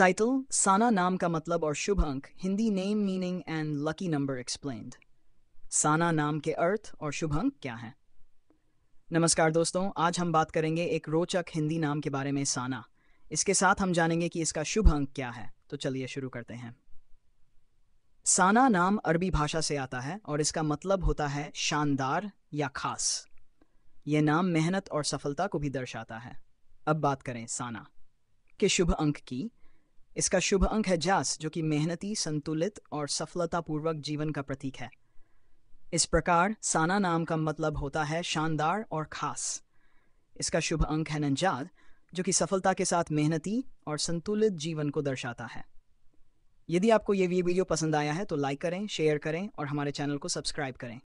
title साना नाम का मतलब और शुभ अंक Hindi name meaning and lucky number explained Sana नाम के अर्थ और शुभ अंक क्या है नमस्कार दोस्तों आज हम बात करेंगे एक रोचक हिंदी नाम के बारे में साना इसके साथ हम जानेंगे कि इसका शुभ अंक क्या है तो चलिए शुरू करते हैं साना नाम अरबी भाषा से आता है और इसका मतलब होता है शानदार या खास यह नाम मेहनत और सफलता को भी दर्शाता है अब बात करें साना के शुभ अंक की इसका शुभ अंक है जास जो कि मेहनती संतुलित और सफलतापूर्वक जीवन का प्रतीक है इस प्रकार साना नाम का मतलब होता है शानदार और खास इसका शुभ अंक है नंजाद जो कि सफलता के साथ मेहनती और संतुलित जीवन को दर्शाता है यदि आपको ये वीडियो पसंद आया है तो लाइक करें शेयर करें और हमारे चैनल को सब्सक्राइब करें